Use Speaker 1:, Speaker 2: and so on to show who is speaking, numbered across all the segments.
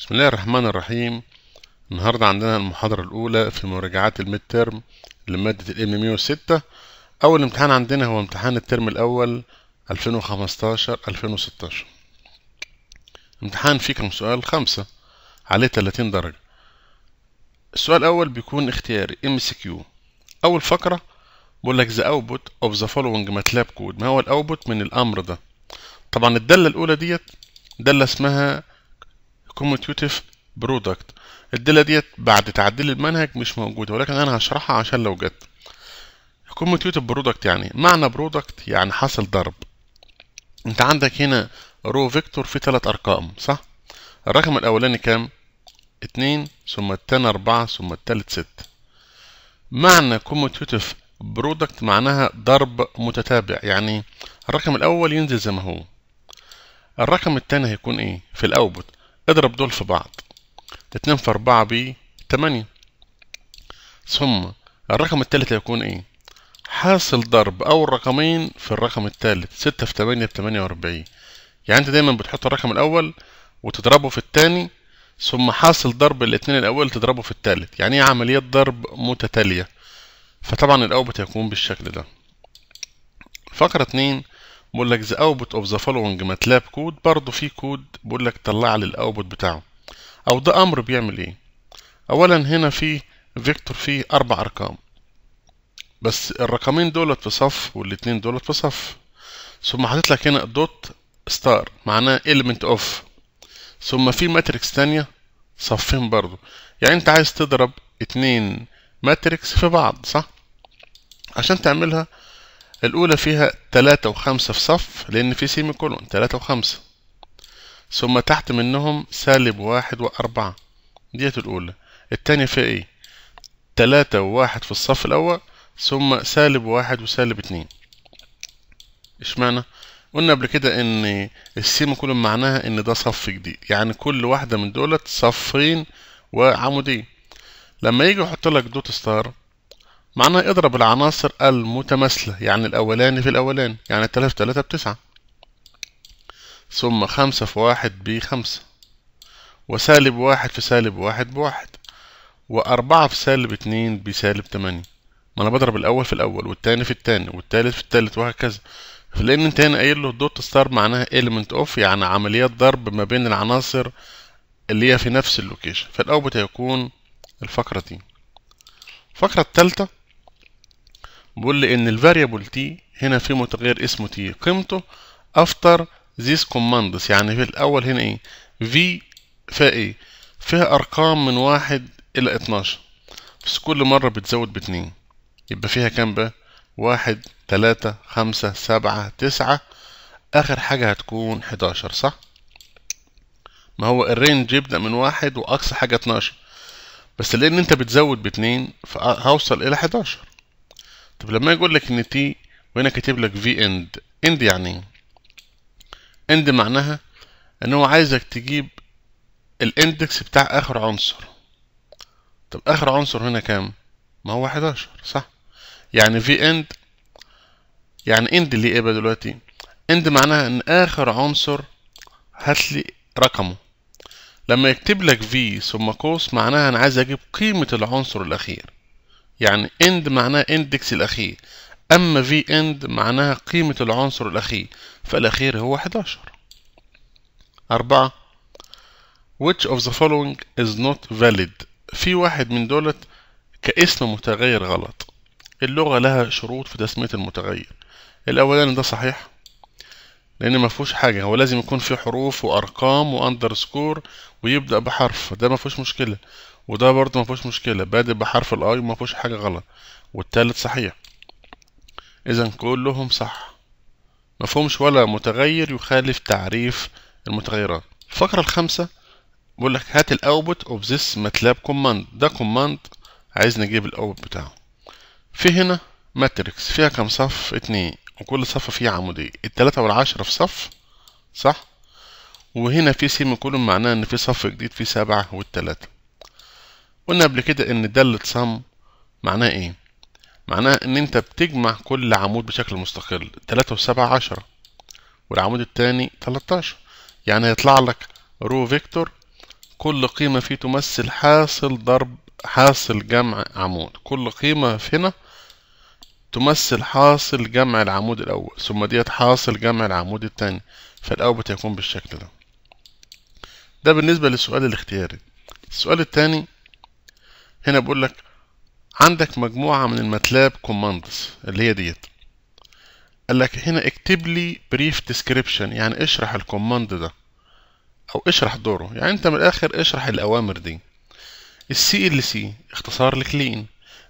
Speaker 1: بسم الله الرحمن الرحيم النهاردة عندنا المحاضرة الأولى في مراجعات الميد لمادة الام 106 أول امتحان عندنا هو امتحان الترم الأول 2015 2016 امتحان فيه كم سؤال خمسة عليه 30 درجة السؤال الأول بيكون اختياري ام سي كيو أول فقرة بقول لك the output of the following MATLAB code ما هو الأوبوت من الأمر ده طبعا الدالة الأولى ديت دالة اسمها كومتيوتيف برودكت الدالة ديت بعد تعديل المنهج مش موجودة ولكن أنا هشرحها عشان لو جت كومتيوتيف برودكت يعني معنى برودكت يعني حاصل ضرب انت عندك هنا رو فيكتور في ثلاث أرقام صح الرقم الأولاني كام اتنين ثم التاني أربعة ثم التالت ستة معنى كومتيوتيف برودكت معناها ضرب متتابع يعني الرقم الأول ينزل زي ما هو الرقم التاني هيكون ايه في الاوتبوت اضرب دول في بعض اتنين في أربعة تمانية ثم الرقم التالت هيكون ايه حاصل ضرب أول رقمين في الرقم التالت ستة في تمانية بتمانية وأربعين يعني أنت دايما بتحط الرقم الأول وتضربه في التاني ثم حاصل ضرب الاتنين الأول تضربه في التالت يعني ايه عملية ضرب متتالية فطبعا الأوبت هيكون بالشكل ده فقرة اتنين بقول لك the output of the following ماتلاب كود برضه في كود بقول لك طلع لي الاوتبوت بتاعه او ده امر بيعمل ايه اولا هنا في فيكتور فيه اربع ارقام بس الرقمين دولت في صف والاتنين دولت في صف ثم حاطط لك هنا دوت ستار معناه element of ثم في ماتريكس تانية صفين برضو يعني انت عايز تضرب اتنين ماتريكس في بعض صح عشان تعملها الأولى فيها تلاتة وخمسة في صف لأن في سيمي كولون تلاتة وخمسة ثم تحت منهم سالب واحد وأربعة ديت الأولى التانية فيها إيه؟ تلاتة وواحد في الصف الأول ثم سالب واحد وسالب اتنين اشمعنى؟ قلنا قبل كده إن السيمي كولون معناها إن ده صف جديد يعني كل واحدة من دولت صفين وعمودين لما يجي يحط لك دوت ستار معناه اضرب العناصر المتماثلة يعني الأولاني في الأولاني يعني التلاتة في تلاتة بتسعة ثم خمسة في واحد بخمسة وسالب واحد في سالب واحد بواحد وأربعة في سالب اتنين بسالب تمانية ما أنا بضرب الأول في الأول والتاني في التاني والتالت في التالت وهكذا فلأن أنت هنا قايل له دوت ستار معناها إيلمنت اوف يعني عمليات ضرب ما بين العناصر اللي هي في نفس اللوكيشن فالأوبت هيكون الفقرة دي الفقرة التالتة بيقول لي ان الفاريبل تي هنا في متغير اسمه تي قيمته افتر ذيس كوماندس يعني في الاول هنا ايه في فيها ايه فيها ارقام من واحد الى اتناشر بس كل مره بتزود باتنين يبقى فيها كام بقى واحد تلاتة خمسة سبعة تسعة اخر حاجه هتكون حداشر صح ما هو الرينج يبدا من واحد واقصى حاجه اتناشر بس لان انت بتزود باتنين فهوصل الى حداشر طب لما يقول لك ان تي وهنا كاتب لك في اند اند يعني ايه اند معناها ان هو عايزك تجيب الاندكس بتاع اخر عنصر طب اخر عنصر هنا كام ما هو 11 صح يعني في اند يعني اند اللي ايه بقى دلوقتي اند معناها ان اخر عنصر هات لي رقمه لما يكتب لك في ثم قوس معناها انا عايز اجيب قيمه العنصر الاخير يعني end معناها index الأخير أما في end معناها قيمة العنصر الأخير فالأخير هو 11 أربعة which of the following is not valid في واحد من دولت كاسم متغير غلط اللغة لها شروط في تسمية المتغير الأولاني ده صحيح لأن ما فيهوش حاجة هو لازم يكون فيه حروف وأرقام وأندرسكور ويبدأ بحرف ده ما فيهوش مشكلة وده برضه مفهوش مشكلة بادئ بحرف الاي مفهوش حاجة غلط والتالت صحيح إذا كلهم صح مفهومش ولا متغير يخالف تعريف المتغيرات الفقرة الخامسة بيقول لك هات الاوتبوت اوف ذس ماتلاب كوماند ده كوماند عايز نجيب الاوتبوت بتاعه في هنا ماتريكس فيها كام صف اتنين وكل صف فيه عمودية التلاتة والعشرة في صف صح وهنا في سيمي كولون معناه ان في صف جديد فيه سبعة والتلاتة قلنا قبل كده ان دالة صم معناه ايه معناه ان انت بتجمع كل عمود بشكل مستقل 3 و7 10 والعمود الثاني 13 يعني هيطلع لك رو فيكتور كل قيمة فيه تمثل حاصل ضرب حاصل جمع عمود كل قيمة هنا تمثل حاصل جمع العمود الأول ثم ديت حاصل جمع العمود الثاني فالأوبت بتكون بالشكل ده ده بالنسبة للسؤال الاختياري السؤال الثاني هنا بقول لك عندك مجموعة من الماتلاب كوماندز اللي هي ديت قال لك هنا اكتب لي بريف ديسكريبشن يعني اشرح الكوماند ده او اشرح دوره يعني انت من الاخر اشرح الاوامر دي السي ال سي اختصار لكلين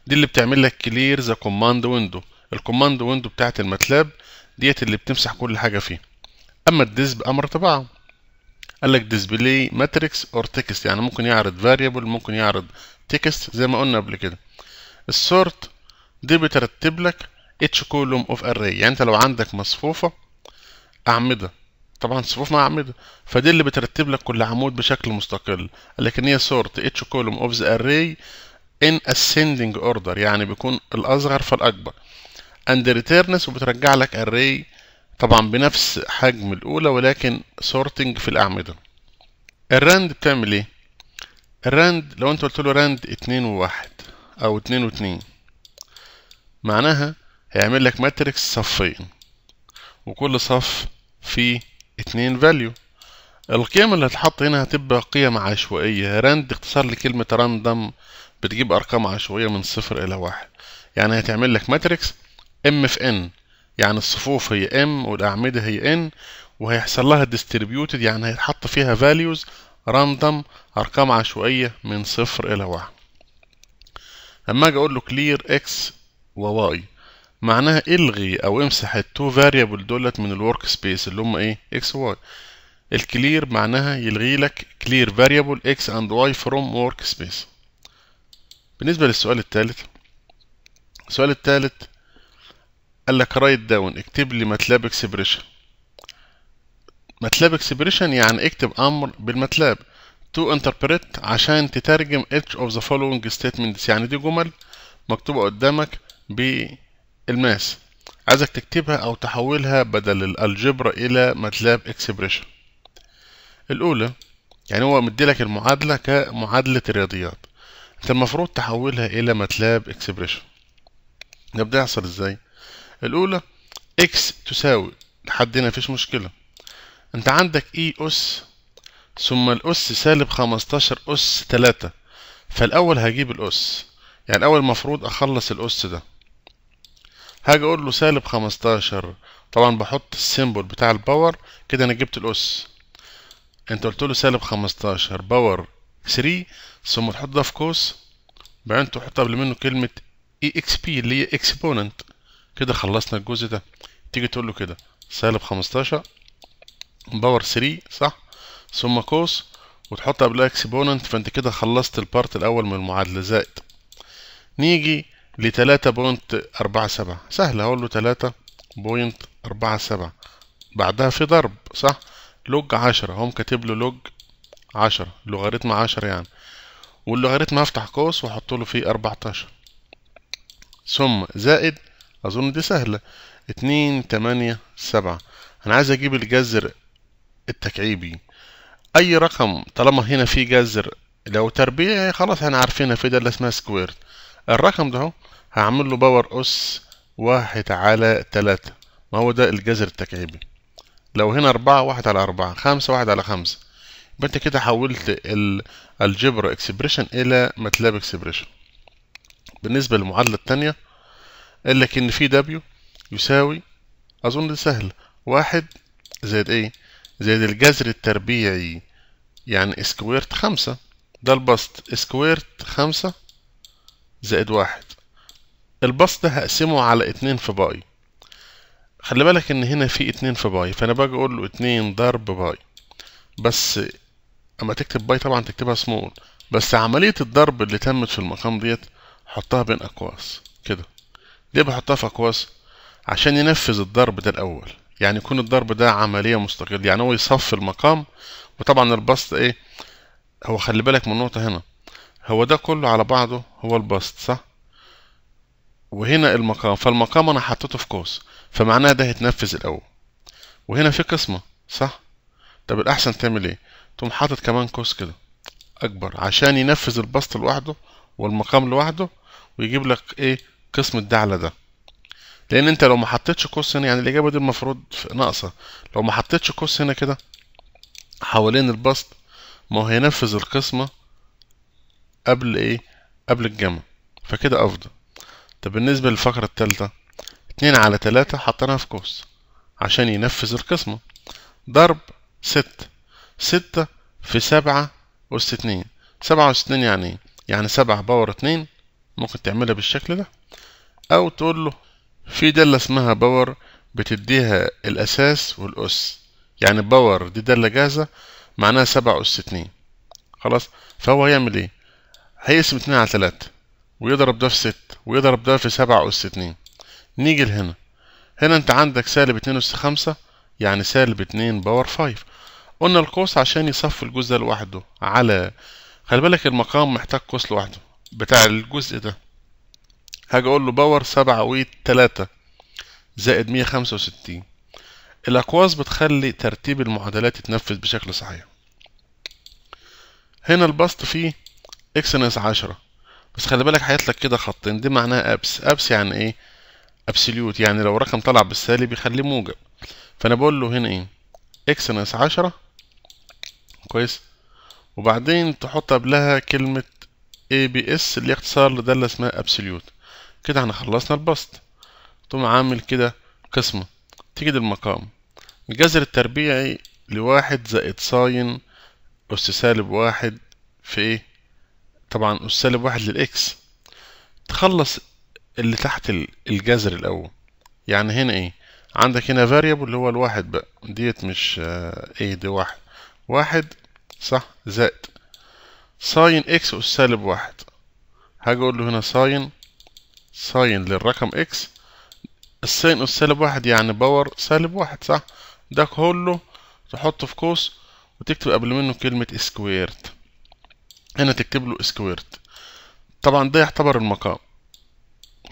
Speaker 1: دي اللي بتعمل لك كلير ذا كوماند ويندو الكوماند ويندو بتاعت الماتلاب ديت اللي بتمسح كل حاجة فيه اما الديسب امر طبعا قال لك ديسبلاي ماتريكس اور تكست يعني ممكن يعرض فاريبل ممكن يعرض تكست زي ما قلنا قبل كده السورت دي بترتب لك اتش كولوم اوف اري يعني انت لو عندك مصفوفه اعمده طبعا صفوف مع اعمده فدي اللي بترتب لك كل عمود بشكل مستقل لكن هي سورت اتش كولوم اوف ذا اري ان اسندنج اوردر يعني بيكون الاصغر فالاكبر اند ريتيرنس وبترجع لك اري طبعا بنفس حجم الاولى ولكن سورتنج في الاعمده الراند بتعمل ايه الراند لو انت قلت له راند اتنين وواحد او اتنين واتنين معناها هيعمل لك ماتريكس صفين وكل صف فيه اتنين فاليو القيم اللي هتحط هنا هتبقى قيم عشوائية راند اختصار لكلمة راندم بتجيب أرقام عشوائية من صفر إلى واحد يعني هتعمل لك ماتريكس ام في ان يعني الصفوف هي ام والأعمدة هي ان وهيحصل لها ديستريبيوتد يعني هيتحط فيها فاليوز راندم أرقام عشوائية من صفر إلى واحد أما أجي أقول له clear x و y معناها الغي أو امسح التو فاريبل دولت من الورك سبيس اللي هم إيه x و y الكلير معناها يلغي لك clear variable x and y from work space بالنسبة للسؤال الثالث السؤال الثالث قال لك رايت داون اكتب لي ماتلاب اكسبريشن ماتلاب اكسبريشن يعني اكتب امر بالماتلاب تو انتربريت عشان تترجم each of the following statements يعني دي جمل مكتوبة قدامك بالماس عايزك تكتبها او تحولها بدل الالجبرا الى ماتلاب اكسبريشن الاولى يعني هو مديلك المعادلة كمعادلة الرياضيات انت المفروض تحولها الى ماتلاب اكسبريشن ده بيحصل ازاي الاولى x تساوي لحد هنا مفيش مشكلة انت عندك اي اس ثم الاس سالب 15 اس 3 فالاول هجيب الاس يعني الاول المفروض اخلص الاس ده هاجي اقول له سالب 15 طبعا بحط السيمبل بتاع الباور كده انا جبت الاس انت قلت له سالب 15 باور 3 ثم تحط ده في كوس بعدين تحط قبل منه كلمه اي اكس بي اللي هي اكسبوننت كده خلصنا الجزء ده تيجي تقول له كده سالب 15 باور 3 صح ثم قوس وتحط قبلها اكسبوننت فانت كده خلصت البارت الاول من المعادله زائد نيجي ل 3.47 سهله اقول له 3.47 بعدها في ضرب صح لوج 10 هم كاتب له لوج 10 لوغاريتم 10 يعني واللوغاريتم هفتح قوس واحط له فيه 14 ثم زائد اظن دي سهله اتنين تمانية سبعة انا عايز اجيب الجذر التكعيبي اي رقم طالما هنا في جذر لو تربيع خلاص احنا عارفينها في ده اللي اسمها سكوير الرقم ده هعمل له باور اس واحد على تلاتة ما هو ده الجذر التكعيبي لو هنا أربعة واحد على أربعة خمسة واحد على خمسة يبقى أنت كده حولت الجبر اكسبريشن إلى ماتلاب اكسبريشن بالنسبة للمعادلة التانية قال لك إن في دبليو يساوي أظن سهل واحد زائد إيه زائد الجذر التربيعي يعني سكويرت خمسة ده البسط سكويرت خمسة زائد واحد البسط ده هقسمه على اتنين في باي خلي بالك ان هنا في اتنين في باي فانا باجي اقول له اتنين ضرب باي بس اما تكتب باي طبعا تكتبها سمول بس عملية الضرب اللي تمت في المقام ديت حطها بين اقواس كده ليه بحطها في اقواس عشان ينفذ الضرب ده الاول يعني يكون الضرب ده عملية مستقلة يعني هو يصفي المقام وطبعا البسط ايه هو خلي بالك من النقطة هنا هو ده كله على بعضه هو البسط صح وهنا المقام فالمقام انا حطيته في قوس فمعناها ده هيتنفذ الاول وهنا في قسمة صح طب الاحسن تعمل ايه تقوم حاطط كمان قوس كده اكبر عشان ينفذ البسط لوحده والمقام لوحده ويجيب لك ايه قسمة ده على ده لان انت لو ما حطيتش قوس هنا يعني الاجابه دي المفروض ناقصه لو ما حطيتش قوس هنا كده حوالين البسط ما هو هينفذ القسمه قبل ايه قبل الجمع فكده افضل طب بالنسبه للفقره الثالثه 2 على 3 حطيناها في قوس عشان ينفذ القسمه ضرب 6 6 في 7 أس 2 7 أس 2 يعني ايه يعني 7 باور 2 ممكن تعملها بالشكل ده او تقول له في دالة اسمها باور بتديها الأساس والأس يعني باور دي دالة جاهزة معناها سبعة أس اتنين خلاص فهو هيعمل ايه هيقسم اتنين على تلاتة ويضرب ده في ست ويضرب ده في سبعة أس اتنين نيجي لهنا هنا انت عندك سالب اتنين أس خمسة يعني سالب اتنين باور فايف قلنا القوس عشان يصفي الجزء لوحده على خلي بالك المقام محتاج قوس لوحده بتاع الجزء ده هاجي اقول له باور سبعة ويت تلاتة زائد مية خمسة وستين الاقواس بتخلي ترتيب المعادلات يتنفذ بشكل صحيح هنا البسط فيه اكس ناقص عشرة بس خلي بالك هيطلع كده خطين دي معناها ابس ابس يعني ايه ابسوليوت يعني لو رقم طلع بالسالب يخليه موجب فانا بقول له هنا ايه اكس ناقص عشرة كويس وبعدين تحط قبلها كلمه اي بي اس اللي اختصار لده اللي اسمها ابسوليوت كده احنا خلصنا البسط تقوم عامل كده قسمة تيجي المقام الجذر التربيعي لواحد زائد ساين أس سالب واحد في ايه طبعا أس سالب واحد للإكس تخلص اللي تحت الجذر الأول يعني هنا ايه عندك هنا فاريبل اللي هو الواحد بقى ديت مش ايه دي واحد واحد صح زائد ساين اكس أس سالب واحد هاجي اقول له هنا ساين ساين للرقم اكس الساين أس سالب واحد يعني باور سالب واحد صح ده كله تحطه في قوس وتكتب قبل منه كلمة سكويرد هنا تكتب له سكويرد طبعا ده يعتبر المقام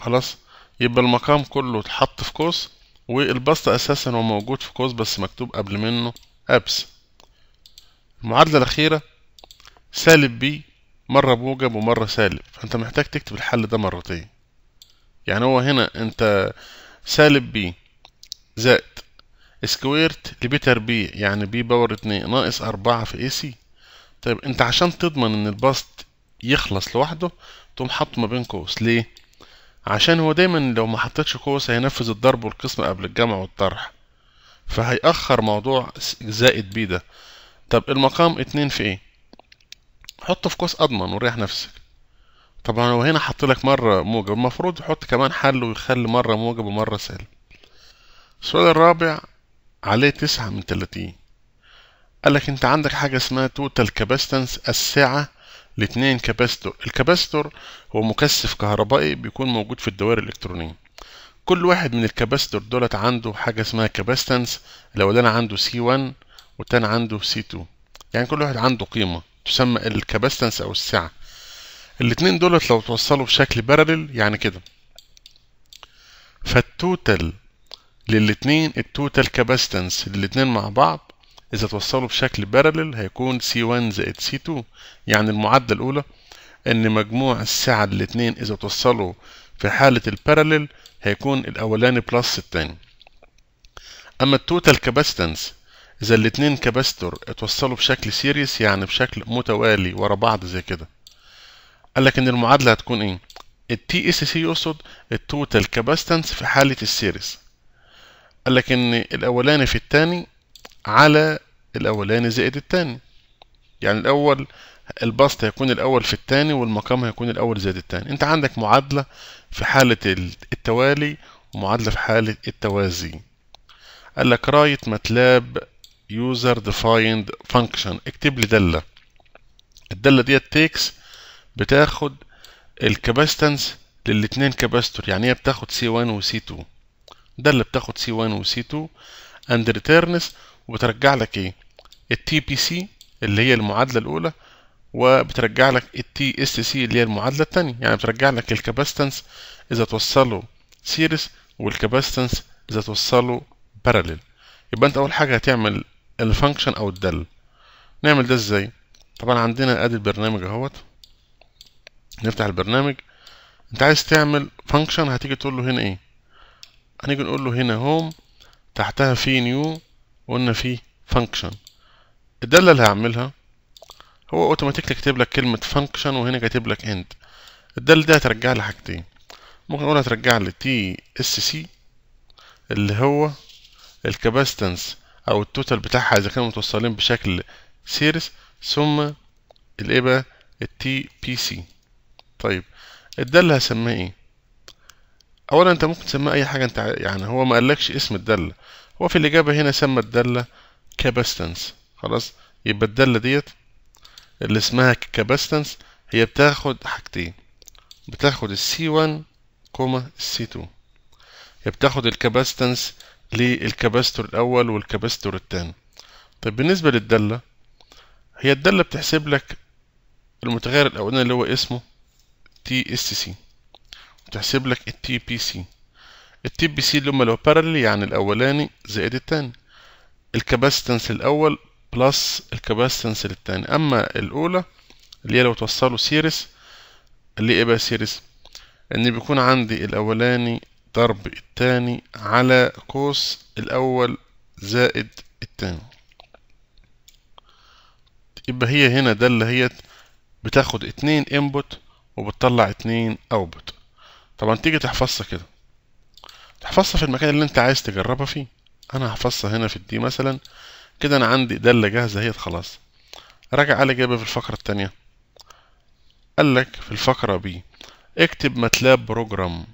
Speaker 1: خلاص يبقى المقام كله اتحط في قوس والبسط أساسا هو موجود في قوس بس مكتوب قبل منه أبس المعادلة الأخيرة سالب بي مرة موجب ومرة سالب فأنت محتاج تكتب الحل ده مرتين يعني هو هنا انت سالب بي زائد سكويرت لبيتر بي يعني بي باور اتنين ناقص أربعة في اي سي طيب انت عشان تضمن ان الباست يخلص لوحده تقوم حاطه ما بين قوس ليه؟ عشان هو دايما لو ما حطيتش قوس هينفذ الضرب والقسمة قبل الجمع والطرح فهيأخر موضوع زائد بي ده طب المقام اتنين في ايه؟ حطه في قوس أضمن وريح نفسك طبعا هو هنا حط لك مرة موجب المفروض يحط كمان حل ويخلي مرة موجب ومرة سالب السؤال الرابع عليه تسعة من تلاتين قالك انت عندك حاجة اسمها توتال كاباستنس السعة لاتنين كاباستور الكاباستور هو مكثف كهربائي بيكون موجود في الدوائر الإلكترونية كل واحد من الكاباستور دولت عنده حاجة اسمها كاباستنس لو أنا عنده سي 1 والتاني عنده سي 2 يعني كل واحد عنده قيمة تسمى الكاباستنس أو السعة الاتنين دولت لو توصلوا بشكل بارلل يعني كده فالتوتال للاتنين التوتال كاباستنس للاتنين مع بعض إذا توصلوا بشكل بارلل هيكون سي 1 زايد سي C2 يعني المعادلة الأولى إن مجموع السعة الاتنين إذا توصلوا في حالة البارلل هيكون الأولاني بلس التاني أما التوتال كاباستنس إذا الاتنين كاباستور اتوصلوا بشكل سيريس يعني بشكل متوالي ورا بعض زي كده قال لك ان المعادله هتكون ايه التي اس سي يقصد التوتال كاباستنس في حاله السيريز قال لك ان الاولاني في الثاني على الاولاني زائد الثاني يعني الاول البسط هيكون الاول في الثاني والمقام هيكون الاول زائد الثاني انت عندك معادله في حاله التوالي ومعادله في حاله التوازي قال لك رايت ماتلاب يوزر ديفايند فانكشن اكتب لي داله الداله ديت تيكس بتاخد الكاباستنس للاتنين كاباستور يعني هي بتاخد سي 1 وسي 2 ده اللي بتاخد سي 1 وسي 2 اند ريتيرنس وبترجع لك ايه التي بي سي اللي هي المعادله الاولى وبترجع لك التي اس سي اللي هي المعادله الثانيه يعني بترجع لك الكاباستنس اذا توصله سيريس والكاباستنس اذا توصله باراليل يبقى انت اول حاجه هتعمل الفانكشن او الدل نعمل ده ازاي طبعا عندنا ادي البرنامج اهوت نفتح البرنامج انت عايز تعمل فانكشن هتيجي تقول له هنا ايه هنيجي نقول له هنا هوم تحتها في نيو وقلنا في فانكشن الداله اللي هعملها هو اوتوماتيكلي كتب لك كلمه فانكشن وهنا كاتب لك اند الداله دي هترجع لي حاجتين ممكن اقول هترجع لي تي اس سي اللي هو الكاباستنس او التوتال بتاعها اذا كانوا متوصلين بشكل سيريس ثم الايه بقى التي بي سي طيب الدالة هسميها ايه اولا انت ممكن تسميها اي حاجة انت يعني هو ما قالكش اسم الدالة هو في الاجابة هنا سمى الدالة كاباستنس خلاص يبقى الدالة ديت اللي اسمها كاباستنس هي بتاخد حاجتين بتاخد السي 1 كوما السي 2 هي بتاخد الكاباستنس للكاباستور الاول والكاباستور الثاني طيب بالنسبة للدالة هي الدالة بتحسب لك المتغير الأولاني اللي هو اسمه التي اس سي وتحسب لك التي بي سي التي بي سي اللي هما لو بارلل يعني الاولاني زائد التاني الكباستنس الاول بلس الكباستنس للتاني اما الاولى اللي هي لو توصلوا سيريس اللي ايه بقى سيريس ان بيكون عندي الاولاني ضرب التاني على قوس الاول زائد التاني يبقى هي هنا ده اللي هي بتاخد اتنين انبوت وبتطلع اتنين اوبوت طبعا تيجي تحفظها كده تحفظها في المكان اللي انت عايز تجربها فيه انا هحفظها هنا في الدي مثلا كده انا عندي دالة جاهزة اهيت خلاص راجع على جابه في الفقرة التانية قالك في الفقرة بي اكتب ماتلاب بروجرام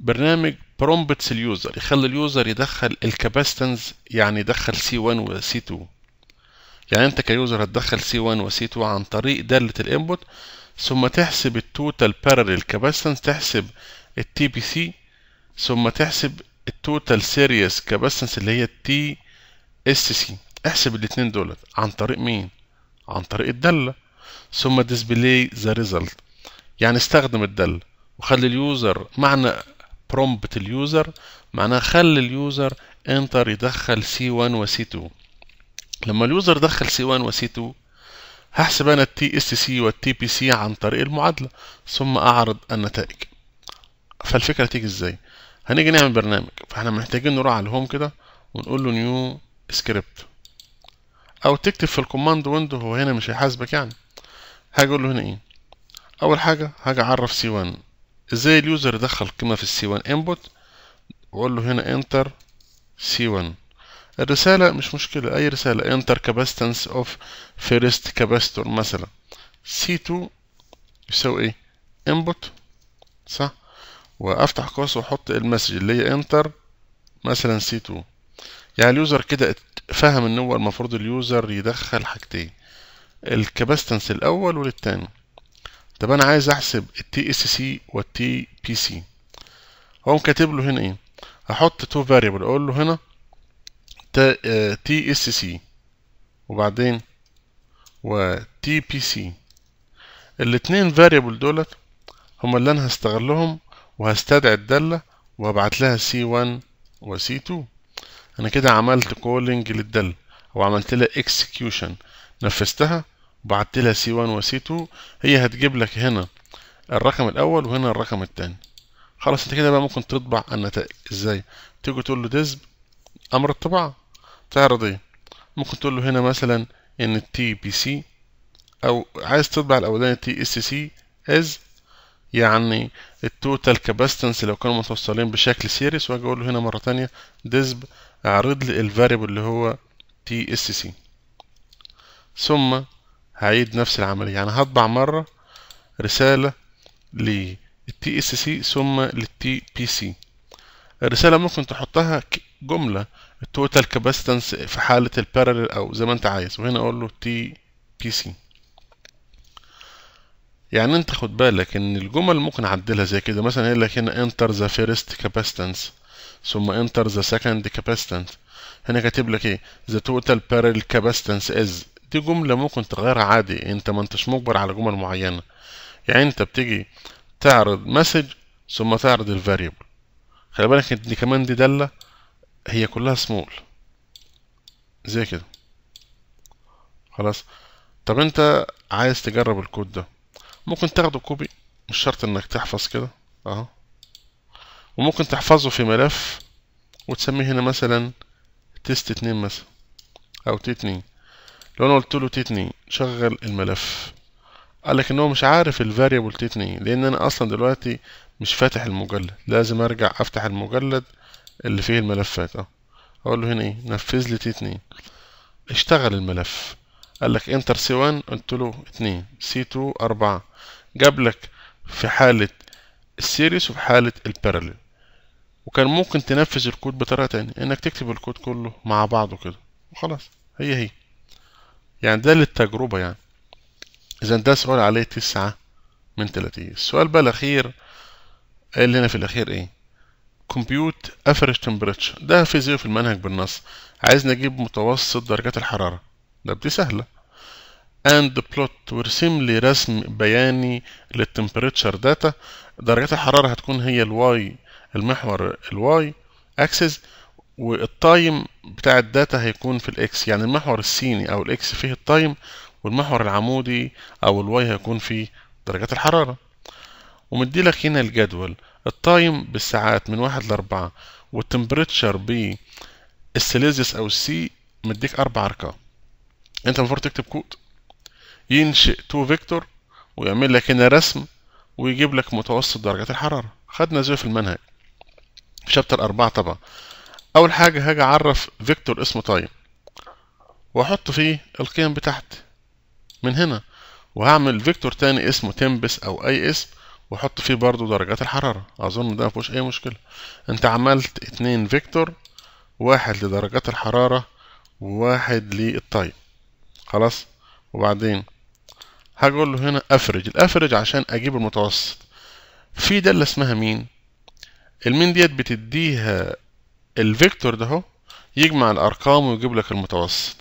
Speaker 1: برنامج برومبتس اليوزر يخلي اليوزر يدخل الكاباستنز يعني يدخل سي 1 وسي 2 يعني انت كيوزر هتدخل سي 1 وسي 2 عن طريق دالة الانبوت ثم تحسب التوتال بارلل كاباسيتانس تحسب التي بي سي ثم تحسب التوتال سيريس كاباسيتانس اللي هي التي اس سي احسب الاثنين دولت عن طريق مين عن طريق الداله ثم ديسبلاي ذا ريزلت يعني استخدم الداله وخلي اليوزر معنى برومبت اليوزر معناه خلي اليوزر انتر يدخل سي 1 وسي 2 لما اليوزر دخل سي 1 وسي 2 هحسب أنا التي اس سي والتي بي سي عن طريق المعادلة ثم أعرض النتائج فالفكرة تيجي إزاي هنيجي نعمل برنامج فاحنا محتاجين نروح على الهوم كده ونقول له نيو سكريبت أو تكتب في الكوماند ويندو هو هنا مش هيحاسبك يعني هاجي له هنا إيه أول حاجة هاجي أعرف سي 1 إزاي اليوزر يدخل قيمة في السي 1 انبوت وأقول له هنا انتر سي 1 الرسالة مش مشكلة أي رسالة intercapacitance of first capacitor مثلا C2 يساوي إيه input صح وأفتح قوس وأحط المسج اللي هي enter مثلا C2 يعني اليوزر كده فهم إن هو المفروض اليوزر يدخل حاجتين الكاباستنس الأول والتاني طب أنا عايز أحسب التي اس سي والتي بي سي هقوم كاتب له هنا إيه هحط تو فاريبل أقول له هنا تي اس سي وبعدين و تي بي سي الاتنين فاريبل دولت هما اللي انا هستغلهم وهستدعي الدالة وهبعت لها سي 1 وسي 2 انا كده عملت كولينج للدالة وعملت لها اكسكيوشن نفذتها وبعت لها سي 1 وسي 2 هي هتجيب لك هنا الرقم الاول وهنا الرقم الثاني خلاص انت كده بقى ممكن تطبع النتائج ازاي تيجي تقول له ديزب امر الطباعه تعرض ايه ممكن تقول له هنا مثلا ان تي بي سي او عايز تطبع الاولاني تي اس سي از يعني التوتال كاباستنس لو كانوا متوصلين بشكل سيريس واجي اقول له هنا مره تانية ديسب اعرض لي الفاريبل اللي هو تي اس سي ثم هعيد نفس العمليه يعني هطبع مره رساله للتي اس سي ثم للتي بي سي الرساله ممكن تحطها جمله التوتال كاباسيتنس في حالة البارلل أو زي ما أنت عايز وهنا أقول له تي بي سي يعني أنت خد بالك إن الجمل ممكن أعدلها زي كده مثلا يقول لك هنا انتر ذا فيرست كاباسيتنس ثم انتر ذا سكند كاباسيتنس هنا كاتب لك إيه ذا توتال بارلل كاباسيتنس از دي جملة ممكن تغيرها عادي أنت ما أنتش مجبر على جمل معينة يعني أنت بتيجي تعرض مسج ثم تعرض الفاريبل خلي بالك دي كمان دي دالة هي كلها سمول زي كده خلاص طب انت عايز تجرب الكود ده ممكن تاخده كوبي مش شرط انك تحفظ كده اهو وممكن تحفظه في ملف وتسميه هنا مثلا تيست اتنين مثلا او تي اتنين لو انا قلت له تي اتنين شغل الملف قال لك ان هو مش عارف الفاريبل تي اتنين لان انا اصلا دلوقتي مش فاتح المجلد لازم ارجع افتح المجلد اللي فيه الملفات اه اقول له هنا ايه نفذ لي تي 2 اشتغل الملف قال لك انتر سي 1 قلت له 2 سي 2 4 جاب لك في حالة السيريس وفي حالة البارلل وكان ممكن تنفذ الكود بطريقة ثانيه انك تكتب الكود كله مع بعضه كده وخلاص هي هي يعني ده للتجربة يعني اذا ده سؤال عليه 9 من 30 السؤال بقى الاخير قال لنا في الاخير ايه compute average temperature ده فيزيو في المنهج بالنص عايز نجيب متوسط درجات الحرارة ده بدي سهلة and plot وارسم لي رسم بياني للتمبريتشر داتا درجات الحرارة هتكون هي الواي المحور الواي اكسس والتايم بتاع الداتا هيكون في الاكس يعني المحور السيني او الاكس فيه التايم والمحور العمودي او الواي هيكون فيه درجات الحرارة ومدي لك هنا الجدول التايم بالساعات من واحد لأربعة والتمبريتشر السيليزيوس أو السي مديك أربع أرقام أنت المفروض تكتب كود ينشئ تو فيكتور ويعمل لك هنا رسم ويجيب لك متوسط درجة الحرارة خدنا زي في المنهج في شابتر أربعة طبعا أول حاجة هاجي أعرف فيكتور اسمه تايم وأحط فيه القيم بتاعتي من هنا وهعمل فيكتور تاني اسمه تمبس أو أي اسم وحط فيه برضو درجات الحرارة أظن ده مفيهوش أي مشكلة أنت عملت اتنين فيكتور واحد لدرجات الحرارة وواحد للتايم خلاص وبعدين هقول له هنا افرج الافرج عشان اجيب المتوسط في داله اسمها مين المين ديت بتديها الفيكتور ده يجمع الارقام ويجيب لك المتوسط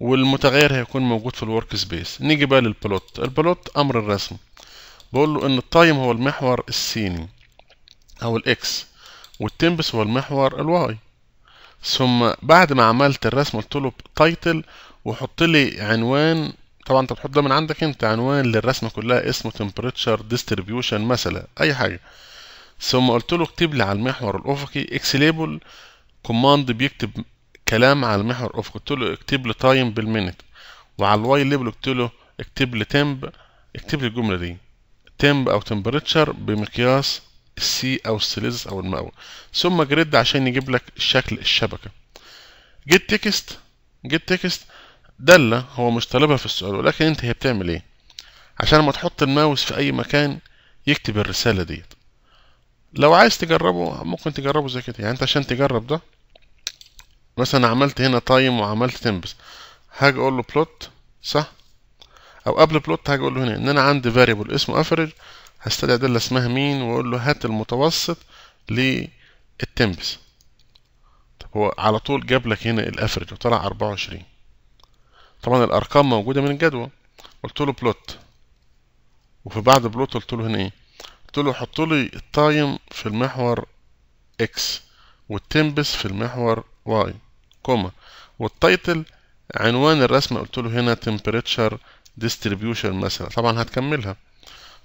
Speaker 1: والمتغير هيكون موجود في الورك سبيس نيجي بقى للبلوت البلوت امر الرسم بقول له ان التايم هو المحور السيني او الاكس والتمبس هو المحور الواي ثم بعد ما عملت الرسم قلت له تايتل وحط لي عنوان طبعا انت بتحط ده من عندك انت عنوان للرسمه كلها اسمه تمبريتشر ديستريبيوشن مثلا اي حاجه ثم قلت له اكتب لي على المحور الافقي اكس ليبل كوماند بيكتب كلام على المحور الافقي قلت له اكتب لي تايم بالمينت وعلى الواي ليبل قلت له اكتب لي تمب اكتب لي الجمله دي temp أو تمبريتشر بمقياس السي أو السليز أو المأوى ثم جريد عشان يجيب لك شكل الشبكة جيت تكست جيت تكست دالة هو مش طالبها في السؤال ولكن أنت هي بتعمل إيه عشان ما تحط الماوس في أي مكان يكتب الرسالة ديت لو عايز تجربه ممكن تجربه زي كده يعني أنت عشان تجرب ده مثلا عملت هنا تايم وعملت تمبس هاجي أقول له بلوت صح او قبل بلوت هاجي اقول له هنا ان انا عندي فاريبل اسمه افريج هستدعي داله اسمها مين واقول له هات المتوسط للتمبس طب هو على طول جاب لك هنا الافريج وطلع 24 طبعا الارقام موجوده من الجدول قلت له بلوت وفي بعد بلوت قلت له هنا ايه قلت له حط لي التايم في المحور اكس والتمبس في المحور واي كوما والتايتل عنوان الرسمه قلت له هنا temperature ديستريبيوشن مثلا طبعا هتكملها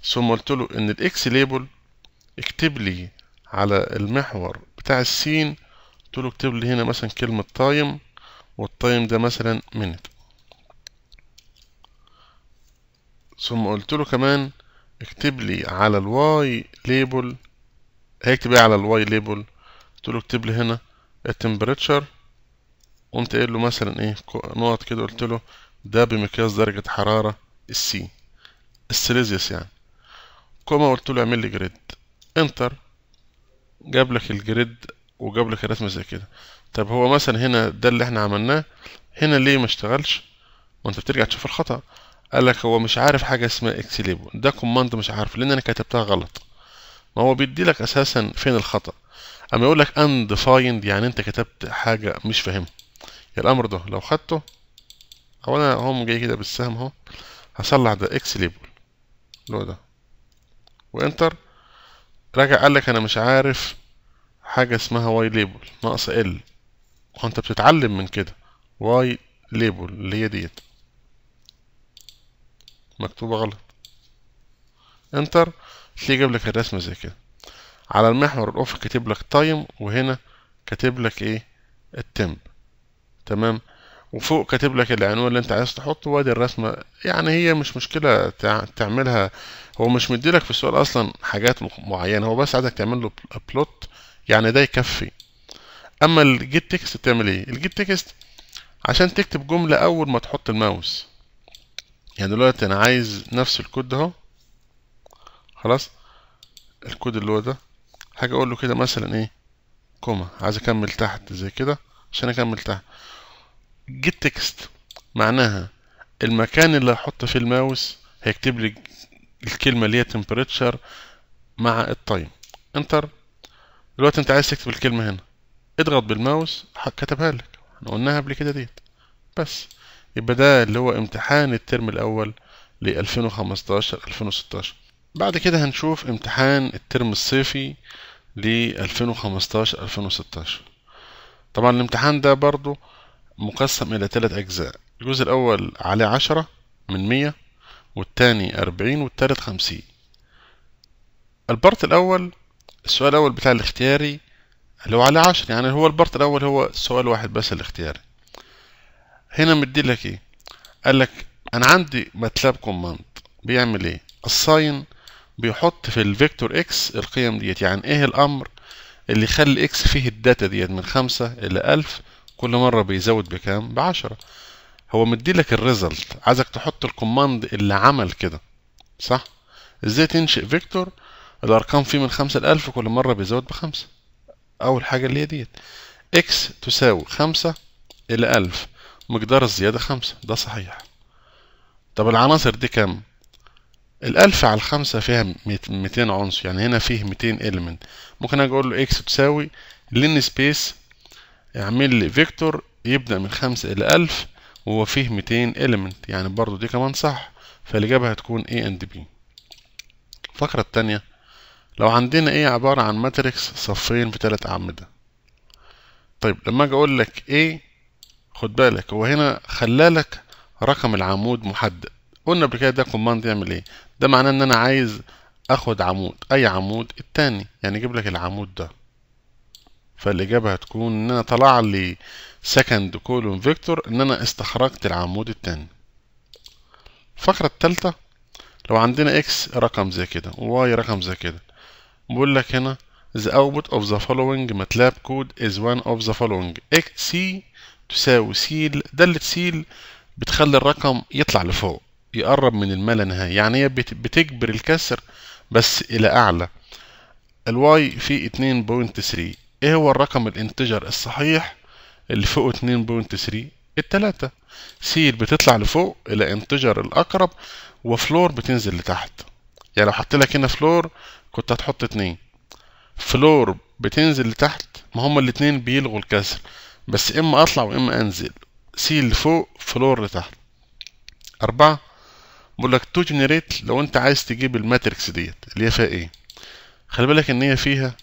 Speaker 1: ثم قلت له ان الاكس ليبل اكتب لي على المحور بتاع السين قلت له اكتب لي هنا مثلا كلمة تايم والتايم ده مثلا منت ثم قلت له كمان اكتب لي على الواي ليبل هيكتب ايه على الواي ليبل قلت له اكتب لي هنا التمبريتشر قمت قايل له مثلا ايه نقط كده قلت له ده بمقياس درجة حرارة السي السيليزيوس يعني كما قلت له اعمل لي جريد انتر جاب لك الجريد وجاب لك الرسمه زي كده طب هو مثلا هنا ده اللي احنا عملناه هنا ليه ما اشتغلش ما انت بترجع تشوف الخطا قال لك هو مش عارف حاجه اسمها اكس ليبو ده كوماند مش عارف لان انا كتبتها غلط ما هو بيدي لك اساسا فين الخطا اما يقول لك اندفايند يعني انت كتبت حاجه مش فاهمها الامر ده لو خدته او انا اهو أمم جاي كده بالسهم اهو هصلح ده اكس ليبل اللي هو ده وانتر راجع قال لك انا مش عارف حاجه اسمها واي ليبل ناقص ال وانت بتتعلم من كده واي ليبل اللي هي ديت مكتوبه غلط انتر تلاقيه جاب لك الرسمه زي كده على المحور الافق كاتب لك تايم وهنا كاتب لك ايه التمب تمام وفوق كاتب لك العنوان اللي انت عايز تحطه وادي الرسمة يعني هي مش مشكلة تعملها هو مش مديلك في السؤال اصلا حاجات معينة هو بس عايزك تعمل له بلوت يعني ده يكفي اما الجيت تكست بتعمل ايه الجيت تكست عشان تكتب جملة اول ما تحط الماوس يعني دلوقتي انا عايز نفس الكود ده اهو خلاص الكود اللي هو ده هاجي اقول له كده مثلا ايه كومة عايز اكمل تحت زي كده عشان اكمل تحت جيت تكست معناها المكان اللي هحط فيه الماوس هيكتب لي الكلمه اللي هي تمبريتشر مع التايم انتر دلوقتي انت عايز تكتب الكلمه هنا اضغط بالماوس كتبها لك احنا قلناها قبل كده ديت بس يبقى ده اللي هو امتحان الترم الاول ل 2015 2016 بعد كده هنشوف امتحان الترم الصيفي ل 2015 2016 طبعا الامتحان ده برضو مقسم إلى ثلاث أجزاء الجزء الأول عليه عشرة من مية والتاني أربعين والتالت خمسين البارت الأول السؤال الأول بتاع الاختياري اللي هو عليه عشرة يعني هو البارت الأول هو سؤال واحد بس الاختياري هنا مدي لك إيه قال لك أنا عندي ماتلاب كوماند بيعمل إيه الساين بيحط في الفيكتور إكس القيم ديت يعني إيه الأمر اللي يخلي إكس فيه الداتا ديت من خمسة إلى ألف كل مرة بيزود بكام بعشرة هو مديلك الريزلت عايزك تحط الكوماند اللي عمل كده صح ازاي تنشئ فيكتور الارقام فيه من خمسة لألف كل مرة بيزود بخمسة اول حاجة اللي هي ديت اكس تساوي خمسة الى ألف مقدار الزيادة خمسة ده صحيح طب العناصر دي كام الألف على الخمسة فيها ميتين عنصر يعني هنا فيه ميتين إلمنت ممكن أجي أقول له إكس تساوي لين سبيس اعمل لي فيكتور يبدأ من خمسة إلى ألف وهو فيه 200 اليمنت يعني برضو دي كمان صح فالإجابة هتكون A اند B الفقرة التانية لو عندنا ايه عبارة عن ماتريكس صفين في ثلاث أعمدة طيب لما أجي أقول لك A خد بالك هو هنا خلالك رقم العمود محدد قلنا قبل كده ده كوماند يعمل ايه ده معناه ان انا عايز اخد عمود اي عمود التاني يعني يجيب لك العمود ده فالإجابة هتكون إن أنا طلع لي second column vector إن أنا استخرجت العمود التاني. الفقرة التالتة لو عندنا x رقم زي كده و y رقم زي كده بقول لك هنا the output of the following MATLAB code is one of the following x c تساوي سيل دالة سيل بتخلي الرقم يطلع لفوق يقرب من نهاية يعني هي بتجبر الكسر بس إلى أعلى الواي في 2.3 ايه هو الرقم الانتجر الصحيح اللي فوقه 2.3 التلاتة سيل بتطلع لفوق الى انتجر الاقرب وفلور بتنزل لتحت يعني لو حطيت لك هنا فلور كنت هتحط اتنين فلور بتنزل لتحت ما هما الاتنين بيلغوا الكسر بس اما اطلع واما انزل سيل لفوق فلور لتحت أربعة بقول لك تو جنريت لو انت عايز تجيب الماتريكس ديت اللي هي فيها ايه خلي بالك ان هي فيها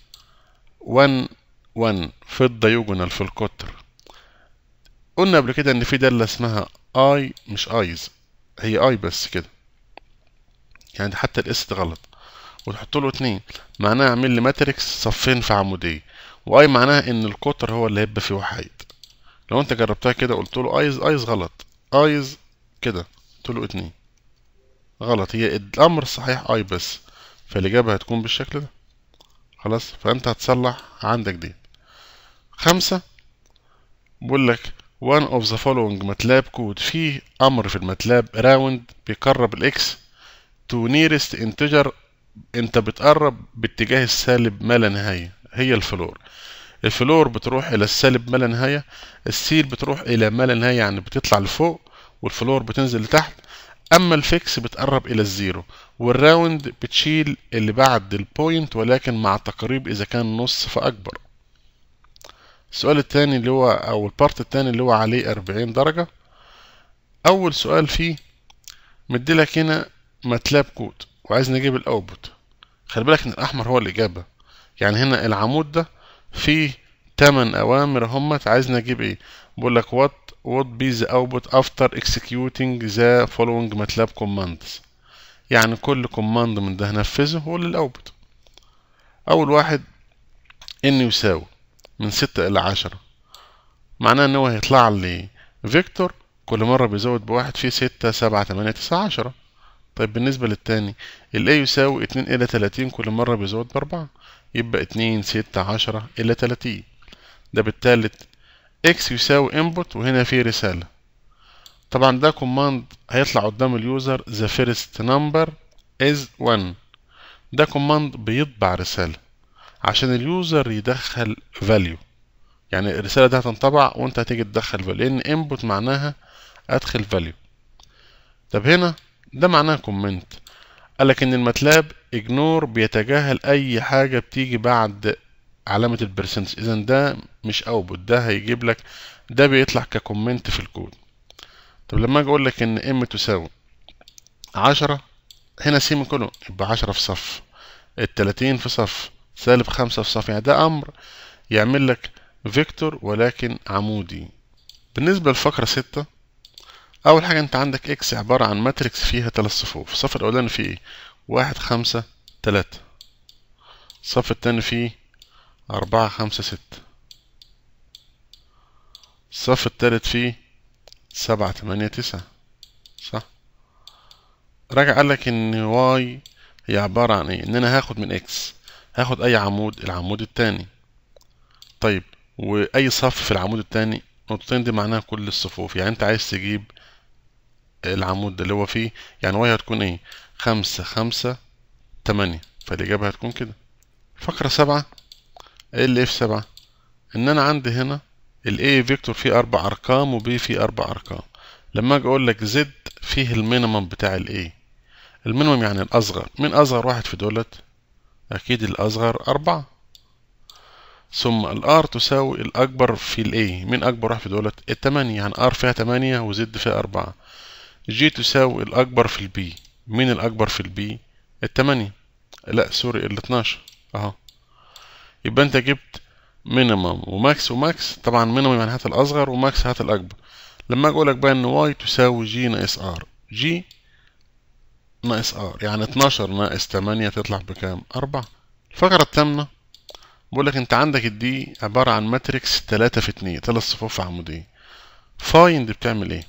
Speaker 1: 1 1 في الديوجونال في القطر قلنا قبل كده ان في داله اسمها اي مش ايز هي اي بس كده يعني حتى الاس غلط وتحط له 2 معناها اعمل لي ماتريكس صفين في عموديه واي معناها ان القطر هو اللي هيبقى فيه وحيد لو انت جربتها كده قلت له ايز ايز غلط ايز كده قلت له 2 غلط هي الامر صحيح اي بس فالاجابه هتكون بالشكل ده خلاص فانت هتصلح عندك دي خمسة بقول لك one of the following MATLAB code فيه أمر في الماتلاب round بيقرب الإكس to nearest integer أنت بتقرب باتجاه السالب ما لا نهاية هي الفلور الفلور بتروح إلى السالب ما لا نهاية السيل بتروح إلى ما لا نهاية يعني بتطلع لفوق والفلور بتنزل لتحت أما الفيكس بتقرب إلى الزيرو والراوند بتشيل اللي بعد البوينت ولكن مع تقريب إذا كان نص فأكبر السؤال الثاني اللي هو او البارت الثاني اللي هو عليه 40 درجه اول سؤال فيه مديلك هنا ماتلاب كود وعايز نجيب الاوتبوت خلي بالك ان الاحمر هو الاجابه يعني هنا العمود ده فيه 8 اوامر همت عايز نجيب ايه بقول لك وات وات بي ذا اوتبوت افتر اكسكيوتنج ذا فولوينج ماتلاب كوماندز يعني كل كوماند من ده هنفذه هو الاوتبوت اول واحد ان يساوي من ستة إلى عشرة معناه إن هو هيطلع لي فيكتور كل مرة بيزود بواحد فيه ستة سبعة تمانية تسعة عشرة طيب بالنسبة للتاني ال A يساوي اتنين إلى تلاتين كل مرة بيزود بأربعة يبقى اتنين ستة عشرة إلى تلاتين ده بالتالت X يساوي input وهنا في رسالة طبعا ده كوماند هيطلع قدام اليوزر the first number is one ده كوماند بيطبع رسالة عشان اليوزر يدخل فاليو يعني الرسالة دي هتنطبع وانت هتيجي تدخل فاليو لان انبوت معناها ادخل فاليو طب هنا ده معناه كومنت قالك ان الماتلاب اجنور بيتجاهل اي حاجة بتيجي بعد علامة البرسنتج اذا ده مش اوبوت ده هيجيب لك ده بيطلع ككومنت في الكود طب لما اجي اقول لك ان ام تساوي عشرة هنا سيمي كولون يبقى عشرة في صف التلاتين في صف سالب خمسة في صفيع يعني ده أمر يعمل لك فيكتور ولكن عمودي بالنسبة للفقرة ستة أول حاجة أنت عندك إكس عبارة عن ماتريكس فيها تلات صفوف الصف الأولاني فيه إيه؟ واحد خمسة تلاتة الصف التاني فيه أربعة خمسة ستة الصف التالت فيه سبعة تمانية تسعة صح راجع قالك إن واي هي عبارة عن إيه؟ إن أنا هاخد من إكس هاخد أي عمود العمود التاني طيب وأي صف في العمود التاني النقطتين دي معناها كل الصفوف يعني أنت عايز تجيب العمود ده اللي هو فيه يعني واي هتكون إيه خمسة خمسة تمانية فالإجابة هتكون كده فقرة سبعة إيه اللي في سبعة إن أنا عندي هنا ال A فيكتور فيه أربع أرقام و B فيه أربع أرقام لما أجي أقول لك زد فيه المينيمم بتاع ال A المينيمم يعني الأصغر مين أصغر واحد في دولت أكيد الأصغر أربعة ثم الآر R تساوي الأكبر في الـ A مين أكبر واحد في دولت التمانية يعني R فيها تمانية وزد فيها أربعة جي تساوي الأكبر في الـ B مين الأكبر في الـ B التمانية لا سوري الـ 12 أهو يبقى أنت جبت مينيمم وماكس وماكس طبعا مينيمم يعني هات الأصغر وماكس هات الأكبر لما أقول لك بقى إن Y تساوي جي ناقص R جي ناقص ار اه، يعني 12 ناقص 8 تطلع بكام 4 الفقرة الثامنة بقول لك انت عندك الدي عبارة عن ماتريكس 3 في 2 3 صفوف عموديه فايند بتعمل ايه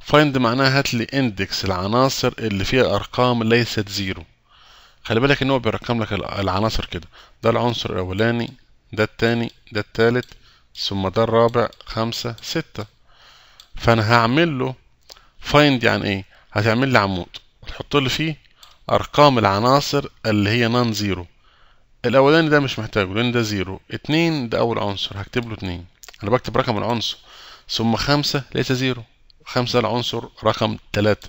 Speaker 1: فايند معناها هات لي اندكس العناصر اللي فيها ارقام ليست زيرو خلي بالك ان هو بيرقم لك العناصر كده ده العنصر الاولاني ده التاني ده التالت ثم ده الرابع خمسة ستة فانا هعمل له فايند يعني ايه هتعمل لي عمود هنحط له فيه أرقام العناصر اللي هي نون زيرو الأولاني ده مش محتاجه لأن ده زيرو اتنين ده أول عنصر هكتب له اتنين أنا بكتب رقم العنصر ثم خمسة ليس زيرو خمسة العنصر رقم تلاتة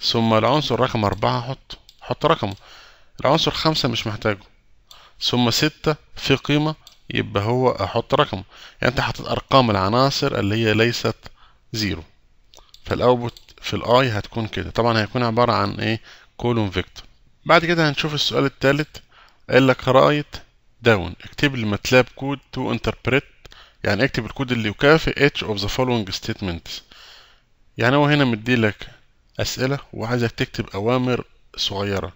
Speaker 1: ثم العنصر رقم أربعة حط حط رقمه العنصر خمسة مش محتاجه ثم ستة في قيمة يبقى هو أحط رقمه يعني أنت حطيت أرقام العناصر اللي هي ليست زيرو فالاوبوت في الاي هتكون كده طبعا هيكون عبارة عن ايه كولوم فيكتور بعد كده هنشوف السؤال الثالث قال لك رايت داون اكتب الماتلاب كود تو انتربريت يعني اكتب الكود اللي يكافئ اتش اوف ذا فولوينج ستيتمنتس يعني هو هنا مديلك أسئلة وعايزك تكتب أوامر صغيرة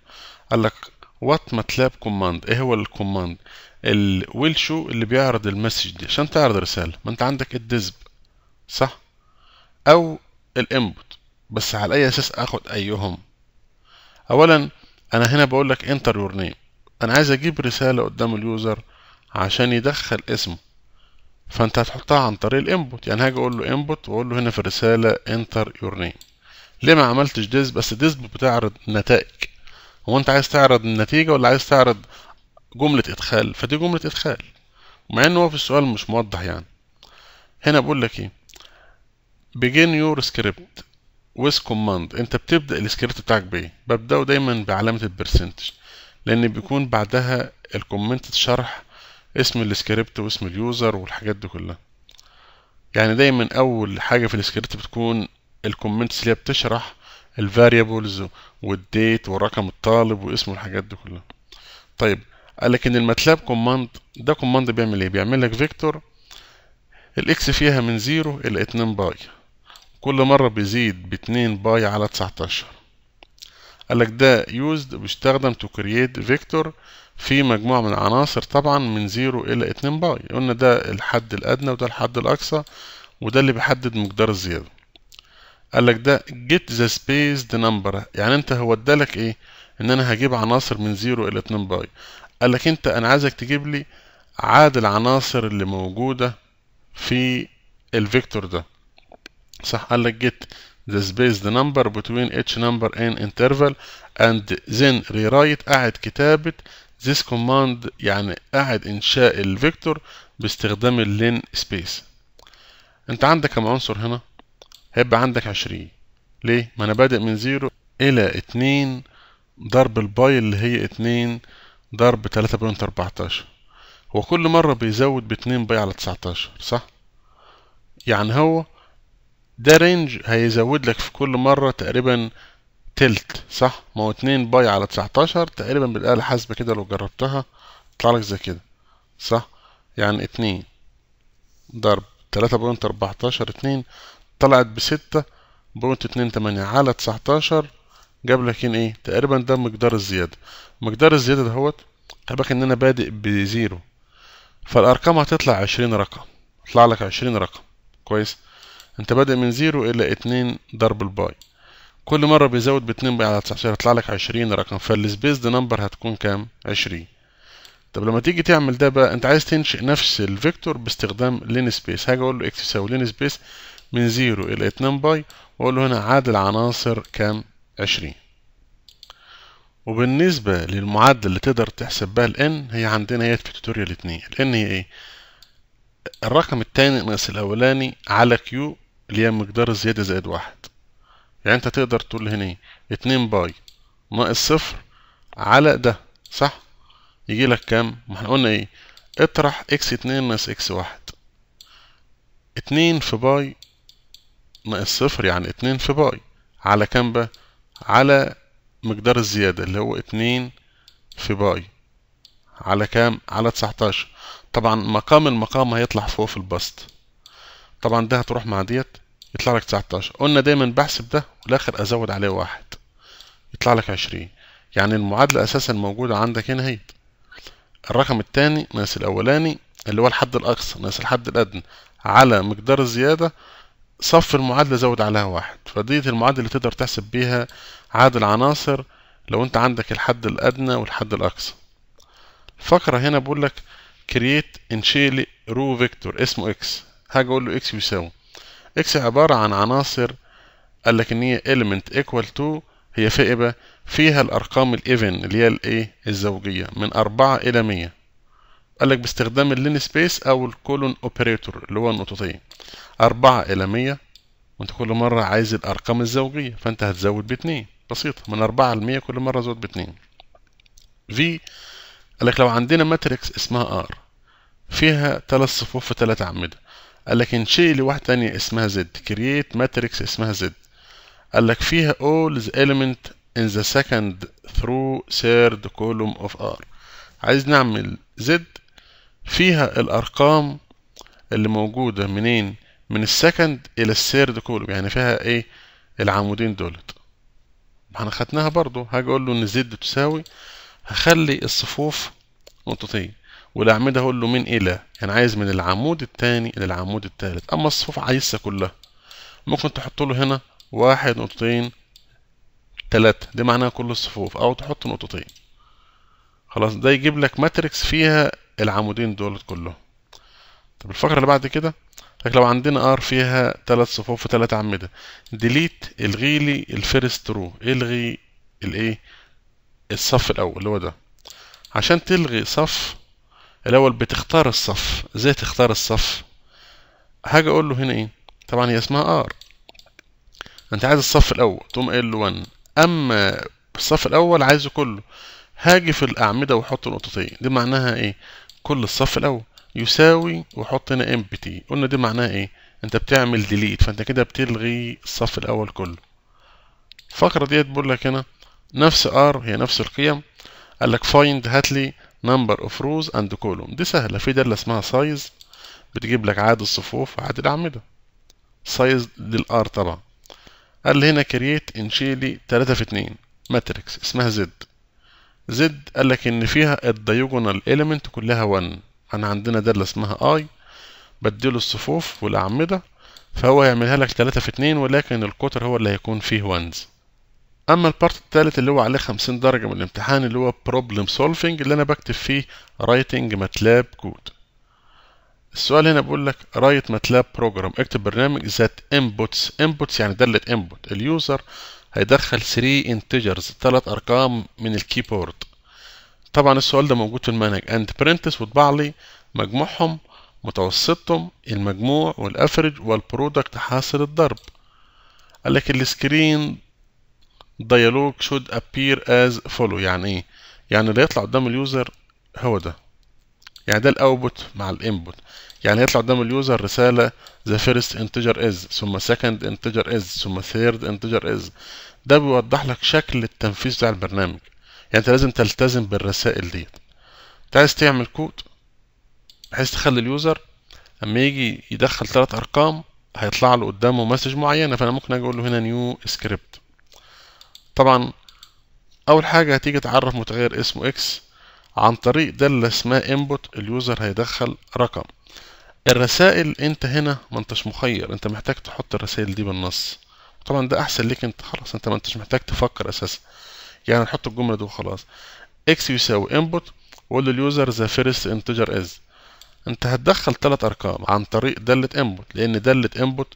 Speaker 1: قالك وات ماتلاب كوماند ايه هو الكوماند الويل شو اللي بيعرض المسج دي عشان تعرض رسالة ما انت عندك الدزب صح او الانبوت بس على أي أساس آخد أيهم أولا أنا هنا بقول لك انتر يور نيم أنا عايز أجيب رسالة قدام اليوزر عشان يدخل اسمه فأنت هتحطها عن طريق الانبوت يعني هاجي أقول له انبوت وأقول له هنا في الرسالة انتر يور نيم ليه ما عملتش ديز بس ديز بتعرض نتائج هو أنت عايز تعرض النتيجة ولا عايز تعرض جملة إدخال فدي جملة إدخال مع إن هو في السؤال مش موضح يعني هنا بقول لك إيه begin your script ويز كوماند انت بتبدا السكريبت بتاعك بايه ببداه دايما بعلامه البرسنتج لان بيكون بعدها الكومنت شرح اسم السكريبت واسم اليوزر والحاجات دي كلها يعني دايما اول حاجه في السكريبت بتكون الكومنتس اللي بتشرح الفاريبلز والديت ورقم الطالب واسمه الحاجات دي كلها طيب لكن الماتلاب كوماند ده كوماند بيعمل ايه بيعمل لك فيكتور الاكس فيها من 0 الى 2 باي كل مرة بيزيد باتنين باي على تسعتاشر قالك ده used بيستخدم to create vector في مجموعة من العناصر طبعا من زيرو إلى اتنين باي قلنا ده الحد الأدنى وده الحد الأقصى وده اللي بيحدد مقدار الزيادة قالك ده get the spaced number يعني انت هو ادالك ايه ان انا هجيب عناصر من زيرو الى اتنين باي قالك انت انا عايزك تجيب لي عدد العناصر اللي موجودة في الفيكتور ده صح قال لك get the space the number between each number and interval and then rewrite قاعد كتابة this command يعني قاعد إنشاء الفيكتور باستخدام اللين سبيس أنت عندك كم عنصر هنا؟ هيبقى عندك عشرين ليه؟ ما أنا بادئ من زيرو إلى اتنين ضرب الباي اللي هي اتنين ضرب تلاتة 3.14 هو كل مرة بيزود باتنين باي على تسعتاشر صح؟ يعني هو ده رينج هيزود لك في كل مرة تقريبا تلت صح ما هو اتنين باي على تسعتاشر تقريبا بالآلة الحاسبة كده لو جربتها يطلع لك زي كده صح يعني اتنين ضرب تلاتة بوينت اربعتاشر اتنين طلعت بستة بوينت اتنين تمانية على تسعتاشر جاب لك هنا ايه تقريبا ده مقدار الزيادة مقدار الزيادة دهوت خلي بالك ان انا بادئ بزيرو فالارقام هتطلع عشرين رقم طلع لك عشرين رقم كويس انت بادئ من زيرو الى اتنين ضرب الباي كل مرة بيزود باتنين باي على 19 هيطلع لك عشرين رقم فالسبيس دي نمبر هتكون كام؟ عشرين طب لما تيجي تعمل ده بقى انت عايز تنشئ نفس الفيكتور باستخدام لين سبيس هاجي اقول له اكس يساوي لين سبيس من زيرو الى اتنين باي واقول له هنا عادل عناصر كام؟ عشرين وبالنسبة للمعادلة اللي تقدر تحسب بها الان هي عندنا هي في توتوريال اتنين الان هي ايه؟ الرقم التاني ناقص الاولاني على كيو اللي هي مقدار الزيادة زائد واحد يعني انت تقدر تقول هنا اتنين باي ناقص صفر على ده صح يجي لك كام ما احنا قلنا ايه اطرح اكس اتنين ناقص اكس واحد اتنين في باي ناقص صفر يعني اتنين في باي على كام بقى على مقدار الزيادة اللي هو اتنين في باي على كام على تسعتاشر طبعا مقام المقام هيطلع فوق في البسط طبعا ده هتروح مع ديت يطلع لك 19 قلنا دايما بحسب ده والاخر ازود عليه واحد يطلع لك 20 يعني المعادلة اساسا موجودة عندك هنا اهيت الرقم الثاني ناقص الاولاني اللي هو الحد الاقصى ناقص الحد الادنى على مقدار الزيادة صف المعادلة زود عليها واحد فديت المعادلة اللي تقدر تحسب بيها عدد العناصر لو انت عندك الحد الادنى والحد الاقصى الفقرة هنا بقول لك create انشيلي رو فيكتور اسمه اكس هاجي اقول له اكس بيساوي اكس عباره عن عناصر قال لك ان هي element equal to هي فيها ايه فيها الارقام الايفن اللي هي الايه؟ الزوجيه من 4 الى 100 قال لك باستخدام اللين سبيس او الكولون اوبريتور اللي هو النقطتين 4 الى 100 وانت كل مره عايز الارقام الزوجيه فانت هتزود باتنين بسيطه من 4 ل 100 كل مره زود باتنين في قال لك لو عندنا ماتريكس اسمها ار فيها ثلاث صفوف في ثلاث اعمده قال لك انشئ واحدة تانية اسمها زد كرييت ماتريكس اسمها زد قال لك فيها all the element in the second through third column of R عايز نعمل زد فيها الأرقام اللي موجودة منين من السكند إلى الثيرد كولوم يعني فيها إيه العمودين دولت احنا خدناها برضو هاجي أقول له إن زد تساوي هخلي الصفوف نقطتين والأعمدة هقول له من إلى يعني عايز من العمود الثاني العمود الثالث أما الصفوف عايزها كلها ممكن تحط له هنا واحد نقطتين تلاتة دي معناها كل الصفوف أو تحط نقطتين خلاص ده يجيب لك ماتريكس فيها العمودين دول كلهم طب الفقرة اللي بعد كده لك لو عندنا ار فيها تلات صفوف وتلات أعمدة ديليت الغي لي الفيرست رو الغي الايه الصف الأول اللي هو ده عشان تلغي صف الاول بتختار الصف ازاي تختار الصف حاجه اقول له هنا ايه طبعا هي اسمها ار انت عايز الصف الاول تقوم قايل له 1 اما الصف الاول عايزه كله هاجي في الاعمده واحط نقطتين دي معناها ايه كل الصف الاول يساوي وحط هنا امبتي قلنا دي معناها ايه انت بتعمل ديليت فانت كده بتلغي الصف الاول كله الفقره ديت بقول لك هنا نفس ار هي نفس القيم قال لك فايند هات لي number of rows and column دي سهلة في دالة اسمها size بتجيب لك عدد الصفوف وعدد الأعمدة size للآر طبعا قال لي هنا create انشيلي 3 في 2 ماتريكس اسمها Z Z قال لك إن فيها الديجونال element كلها 1 أنا عندنا دالة اسمها I بديله الصفوف والأعمدة فهو هيعملها لك 3 في 2 ولكن القطر هو اللي هيكون فيه 1 اما البارت الثالث اللي هو عليه 50 درجه من الامتحان اللي هو بروبلم سولفينج اللي انا بكتب فيه رايتنج ماتلاب كود السؤال هنا بيقول لك رايت ماتلاب بروجرام اكتب برنامج ذات انبوتس انبوتس يعني داله انبوت اليوزر هيدخل 3 انتجرز ثلاث ارقام من الكيبورد طبعا السؤال ده موجود في المنهج اند برنتس واطبع لي مجموعهم متوسطهم المجموع والافرج والبرودكت حاصل الضرب قال لك السكرين dialog should appear as follow يعني ايه يعني اللي هيطلع قدام اليوزر هو ده يعني ده الاوتبوت مع الانبوت يعني هيطلع قدام اليوزر رسالة the first integer is ثم second integer is ثم third integer is ده بيوضح لك شكل التنفيذ بتاع البرنامج يعني انت لازم تلتزم بالرسائل ديت انت عايز تعمل كود بحيث تخلي اليوزر اما يجي يدخل ثلاث ارقام هيطلع له قدامه مسج معينه فانا ممكن اجي اقول له هنا نيو سكريبت طبعا اول حاجه هتيجي تعرف متغير اسمه اكس عن طريق داله اسمها انبوت اليوزر هيدخل رقم الرسائل انت هنا ما انتش مخير انت محتاج تحط الرسائل دي بالنص طبعا ده احسن ليك انت خلاص انت ما انتش محتاج تفكر اساسا يعني نحط الجمله دي وخلاص اكس يساوي انبوت وقول لليوزر ذا فيرست انتجر از انت هتدخل ثلاث ارقام عن طريق داله انبوت لان داله انبوت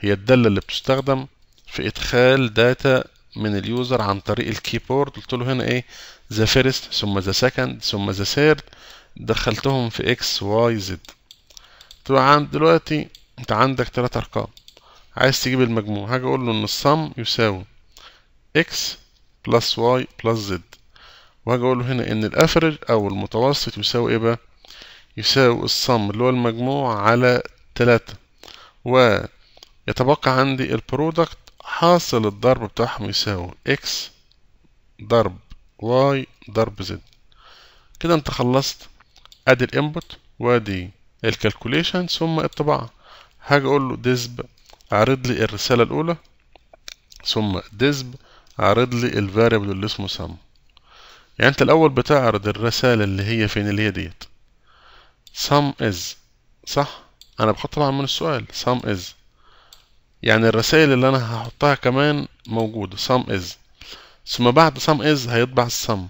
Speaker 1: هي الداله اللي بتستخدم في ادخال داتا من اليوزر عن طريق الكيبورد قلت له هنا ايه ذا فيرست ثم ذا سكند ثم ذا ثيرد دخلتهم في اكس واي زد تبقى عند دلوقتي انت عندك تلات ارقام عايز تجيب المجموع هاجي اقول له ان الصم يساوي اكس بلس واي بلس زد وهاجي اقول له هنا ان الافرج او المتوسط يساوي ايه بقى يساوي الصم اللي هو المجموع على تلاتة ويتبقى عندي البرودكت حاصل الضرب بتاعهم يساوي اكس ضرب واي ضرب زد كده انت خلصت ادي الانبوت وادي الكالكوليشن ثم الطباعة هاجي اقول له ديسب اعرض لي الرسالة الاولى ثم ديسب اعرض لي الفاريبل اللي اسمه سم يعني انت الاول بتعرض الرسالة اللي هي فين اللي هي ديت sum is صح انا بحط طبعا من السؤال sum is يعني الرسائل اللي أنا هحطها كمان موجودة سم از ثم بعد سم از هيطبع السم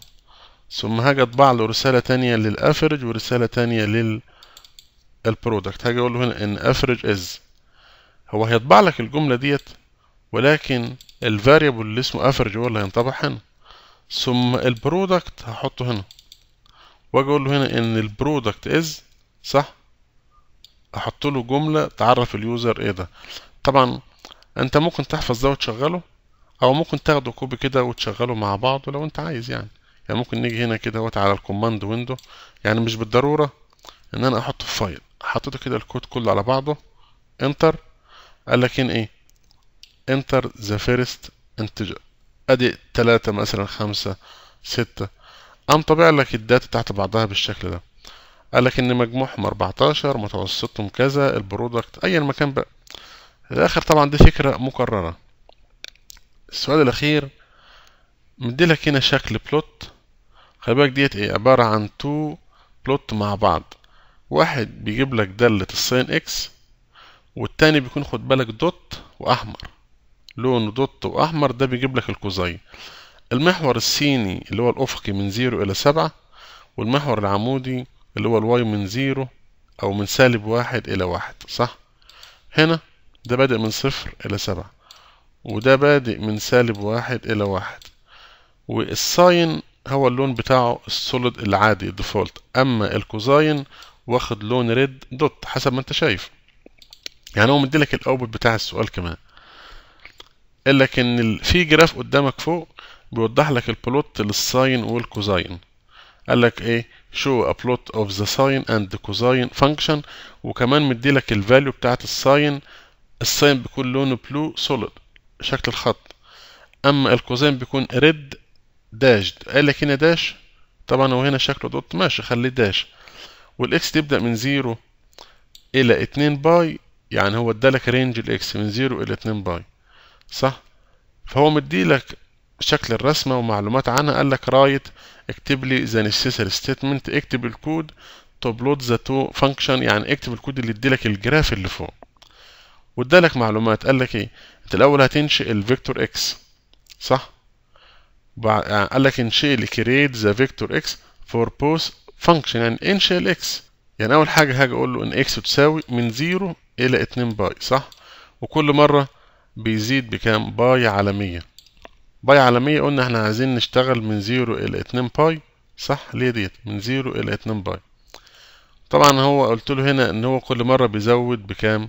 Speaker 1: ثم هاجي أطبع له رسالة تانية للأفرج ورسالة تانية للبرودكت البرودكت هاجي أقول له هنا إن أفرج از هو هيطبع لك الجملة ديت ولكن الفاريبل اللي اسمه افرج هو اللي هينطبع هنا ثم البرودكت هحطه هنا واجي اقول له هنا ان البرودكت از صح احط له جمله تعرف اليوزر ايه ده طبعا انت ممكن تحفظ ده وتشغله او ممكن تاخده كوبي كده وتشغله مع بعضه لو انت عايز يعني يعني ممكن نيجي هنا كده اهوت على الكوماند ويندو يعني مش بالضروره ان انا احطه في فايل حطيته كده الكود كله على بعضه انتر قال لك هنا ايه انتر ذا فيرست انتجر ادي تلاتة مثلا خمسة ستة قام طبع لك الداتا تحت بعضها بالشكل ده قال لك ان مجموعهم 14 متوسطهم كذا البرودكت ايا مكان بقى الاخر طبعا دي فكره مكرره السؤال الاخير مديلك هنا شكل بلوت خلي بالك ديت ايه عباره عن تو بلوت مع بعض واحد بيجيب لك داله السين اكس والتاني بيكون خد بالك دوت واحمر لونه دوت واحمر ده بيجيب لك الكوزين المحور السيني اللي هو الافقي من زيرو الى سبعة والمحور العمودي اللي هو الواي من زيرو او من سالب واحد الى واحد صح هنا ده بادئ من صفر إلى سبعة وده بادئ من سالب واحد إلى واحد والساين هو اللون بتاعه السوليد العادي الديفولت أما الكوزاين واخد لون ريد دوت حسب ما أنت شايف يعني هو مديلك الأوبوت بتاع السؤال كمان لكن إن في جراف قدامك فوق بيوضح لك البلوت للساين والكوزاين قال لك ايه شو ابلوت اوف ذا ساين اند كوزاين فانكشن وكمان مديلك الفاليو بتاعت الساين الساين بيكون لونه بلو سوليد شكل الخط اما الكوزين بيكون ريد داشد قال لك هنا داش طبعا هو هنا شكله دوت ماشي خليه داش والاكس تبدا من زيرو الى اتنين باي يعني هو ادالك رينج الاكس من زيرو الى اتنين باي صح فهو مديلك شكل الرسمة ومعلومات عنها قال لك رايت اكتب لي ذا نسيسري ستيتمنت اكتب الكود تبلوت ذا تو فانكشن يعني اكتب الكود اللي يديلك الجراف اللي فوق وادالك معلومات قال لك ايه انت الاول هتنشئ الفيكتور اكس صح يعني قال لك انشئ لي كريت ذا فيكتور اكس فور بوث فانكشن يعني انشئ الاكس يعني اول حاجه هاجي اقول له ان اكس تساوي من 0 الى 2 باي صح وكل مره بيزيد بكام باي على 100 باي على 100 قلنا احنا عايزين نشتغل من 0 الى 2 باي صح ليه ديت من 0 الى 2 باي طبعا هو قلت له هنا ان هو كل مره بيزود بكام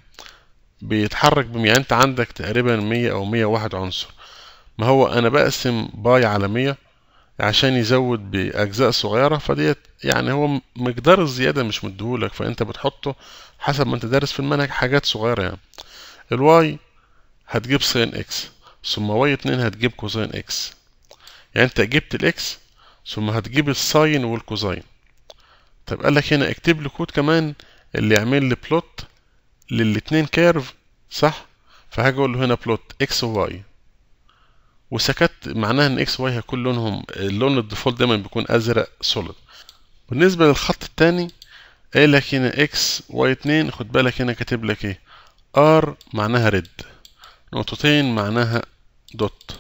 Speaker 1: بيتحرك بم... يعني انت عندك تقريبا مية او مية واحد عنصر ما هو انا بقسم باي على مية عشان يزود باجزاء صغيره فديت يعني هو مقدار الزياده مش مديهولك فانت بتحطه حسب ما انت دارس في المنهج حاجات صغيره يعني الواي هتجيب سين اكس ثم واي اتنين هتجيب كوزين اكس يعني انت جبت الاكس ثم هتجيب الساين والكوزين طب قال لك هنا اكتب لي كود كمان اللي يعمل لي بلوت للاتنين كيرف صح فهاجي اقول له هنا بلوت اكس وواي وسكت معناها ان اكس واي هيكون لونهم اللون الديفولت دايما بيكون ازرق سوليد بالنسبه للخط الثاني قال لك هنا اكس واي 2 خد بالك هنا كاتب لك ايه ار معناها ريد نقطتين معناها دوت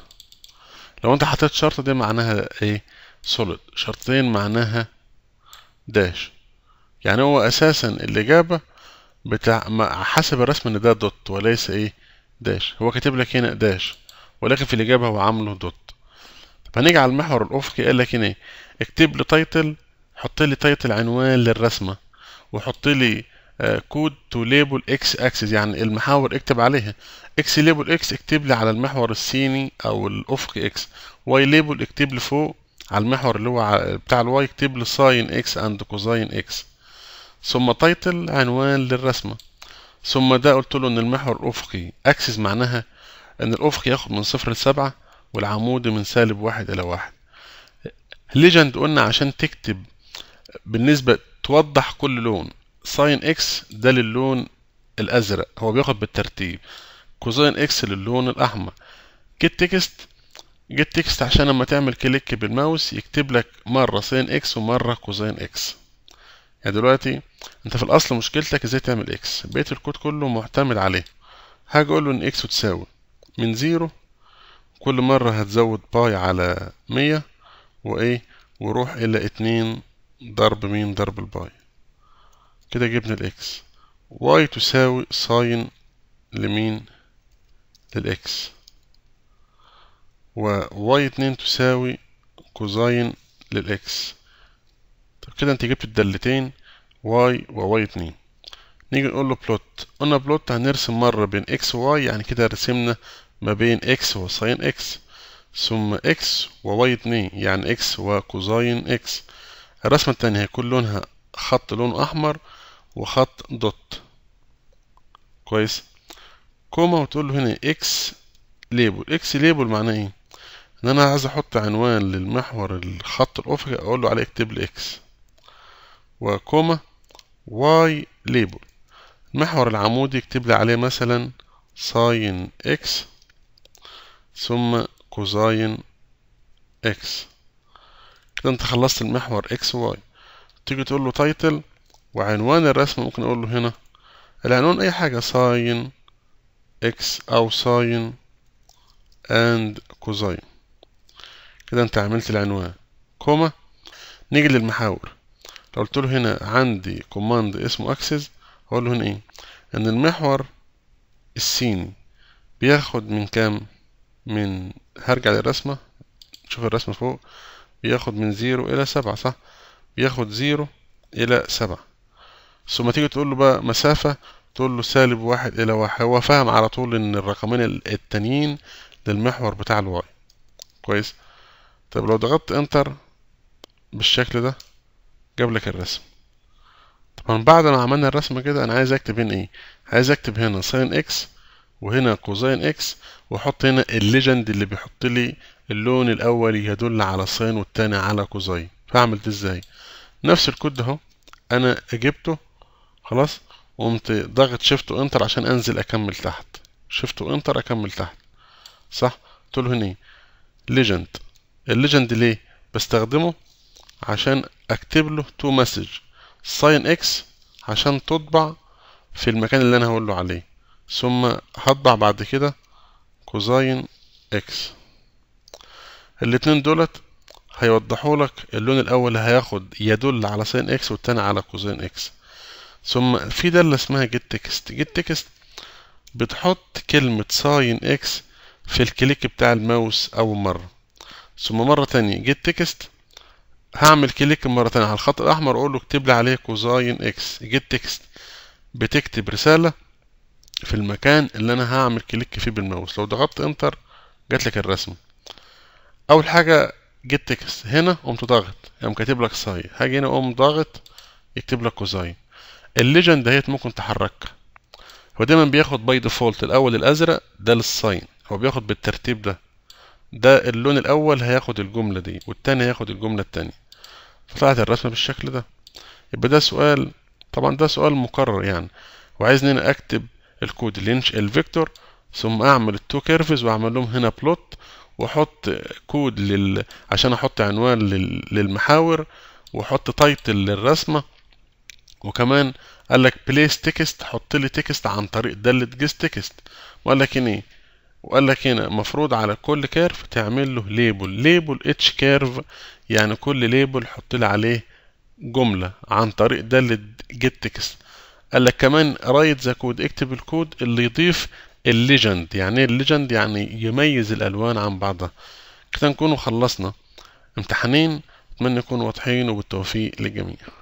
Speaker 1: لو انت حطيت شرطه دي معناها ايه سوليد شرطتين معناها داش يعني هو اساسا الاجابه بتاع ما حسب الرسم ان ده دوت وليس ايه داش هو كاتب لك هنا داش ولكن في الاجابه هو عامله دوت طب هنيجي على المحور الافقي قال لك هنا ايه اكتب لي تايتل حط لي تايتل عنوان للرسمه وحط لي كود تو ليبل اكس اكسس يعني المحاور اكتب عليها اكس ليبل اكس اكتب لي على المحور السيني او الافقي اكس واي ليبل اكتب لي فوق على المحور اللي هو بتاع الواي اكتب لي ساين اكس اند كوزاين اكس ثم تايتل عنوان للرسمة ثم ده قلت له ان المحور الافقي اكسس معناها ان الافق ياخد من صفر لسبعة والعمودي من سالب واحد الى واحد ليجند قلنا عشان تكتب بالنسبة توضح كل لون ساين اكس ده للون الازرق هو بياخد بالترتيب كوزين اكس للون الاحمر جيت تكست جيت تكست عشان لما تعمل كليك بالماوس يكتب لك مرة سين اكس ومرة كوزين اكس يعني دلوقتي انت في الاصل مشكلتك ازاي تعمل اكس بقيه الكود كله معتمد عليه هاجي اقول له ان اكس تساوي من زيرو كل مره هتزود باي على مية وايه وروح الى اتنين ضرب مين ضرب الباي كده جبنا الاكس واي تساوي ساين لمين للاكس وواي اتنين تساوي كوزاين للاكس طب كده انت جبت الدالتين واي وواي اتنين نيجي نقول له بلوت قلنا بلوت هنرسم مرة بين اكس وواي يعني كده رسمنا ما بين اكس وساين اكس ثم اكس وواي اتنين يعني اكس وكوزاين اكس الرسمة التانية هيكون لونها خط لونه احمر وخط دوت كويس كوما وتقول له هنا اكس ليبل اكس ليبل معناه ايه ان انا عايز احط عنوان للمحور الخط الافقي اقول له عليه اكتب لي اكس وكوما واي ليبل المحور العمودي اكتب لي عليه مثلا ساين اكس ثم كوزاين اكس كده انت خلصت المحور اكس واي تيجي تقول له تايتل وعنوان الرسم ممكن اقول له هنا العنوان اي حاجة ساين اكس او ساين اند كوزاين كده انت عملت العنوان كوما نيجي للمحاور لو قلت له هنا عندي كوماند اسمه اكسس هقول له هنا ايه ان المحور الصيني بياخد من كام من هرجع للرسمة شوف الرسمة فوق بياخد من زيرو إلى سبعة صح بياخد زيرو إلى سبعة ثم تيجي تقول له بقى مسافة تقول له سالب واحد إلى واحد هو فاهم على طول إن الرقمين التانيين للمحور بتاع الواي كويس طب لو ضغطت انتر بالشكل ده جاب لك الرسم طبعا بعد ما عملنا الرسمة كده أنا عايز أكتب هنا إيه عايز أكتب هنا ساين إكس وهنا كوزين إكس وأحط هنا الليجند اللي بيحط لي اللون الأول يدل على ساين والتاني على كوزين فأعمل ده إزاي نفس الكود أهو أنا جبته خلاص قمت ضغط شيفت وانتر عشان انزل اكمل تحت شيفت وانتر اكمل تحت صح قلت له هنا ليجند إيه؟ الليجند ليه بستخدمه عشان اكتب له تو مسج ساين اكس عشان تطبع في المكان اللي انا هقول له عليه ثم هطبع بعد كده كوزاين اكس الاتنين دولت هيوضحوا لك اللون الاول هياخد يدل على ساين اكس والتاني على كوزين اكس ثم في داله اسمها جيت تكست جيت تكست بتحط كلمه ساين اكس في الكليك بتاع الماوس اول مره ثم مره تانية جيت تكست هعمل كليك مرة تانية على الخط الأحمر أقول له اكتب لي عليه كوزاين إكس جيت تكست بتكتب رسالة في المكان اللي أنا هعمل كليك فيه بالماوس لو ضغطت إنتر لك الرسمة أول حاجة جيت تكست هنا قمت ضاغط قام كاتب لك ساي هاجي هنا قوم ضاغط يكتب لك كوزاين الليجند دهيت ممكن تحركها هو دايما بياخد باي ديفولت الأول الأزرق ده للساين هو بياخد بالترتيب ده ده اللون الاول هياخد الجمله دي والتاني هياخد الجمله التانيه فطلعت الرسمه بالشكل ده يبقى ده سؤال طبعا ده سؤال مكرر يعني وعايزني انا اكتب الكود اللي ينشئ الفيكتور ثم اعمل التو كيرفز واعمل لهم هنا بلوت واحط كود لل... عشان احط عنوان لل... للمحاور واحط تايتل للرسمه وكمان قال لك بليس تكست حط لي تكست عن طريق داله جيست تكست وقال لك ايه وقال لك هنا مفروض على كل كيرف تعمل له ليبل ليبل اتش كيرف يعني كل ليبل حط لي عليه جملة عن طريق دالة جيت تكست قال لك كمان رايت ذا كود اكتب الكود اللي يضيف الليجند يعني ايه الليجند يعني يميز الالوان عن بعضها كده نكون خلصنا امتحانين اتمنى يكونوا واضحين وبالتوفيق للجميع